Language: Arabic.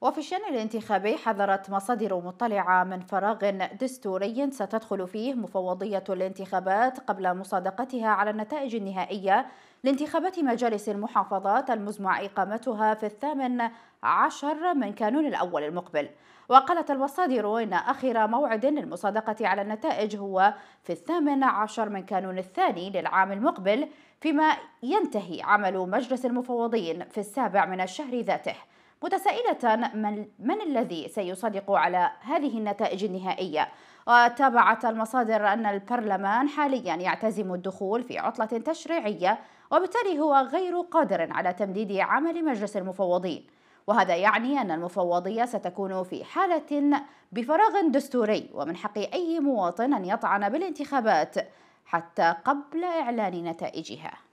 وفي الشان الانتخابي حذرت مصادر مطلعة من فراغ دستوري ستدخل فيه مفوضية الانتخابات قبل مصادقتها على النتائج النهائية لانتخابات مجالس المحافظات المزمع إقامتها في الثامن عشر من كانون الأول المقبل وقالت المصادر إن آخر موعد للمصادقة على النتائج هو في الثامن عشر من كانون الثاني للعام المقبل فيما ينتهي عمل مجلس المفوضين في السابع من الشهر ذاته متسائلة من, الذي سيصدق على هذه النتائج النهائية وتابعت آه، المصادر أن البرلمان حاليا يعتزم الدخول في عطلة تشريعية وبالتالي هو غير قادر على تمديد عمل مجلس المفوضين وهذا يعني أن المفوضية ستكون في حالة بفراغ دستوري ومن حق أي مواطن أن يطعن بالانتخابات حتى قبل إعلان نتائجها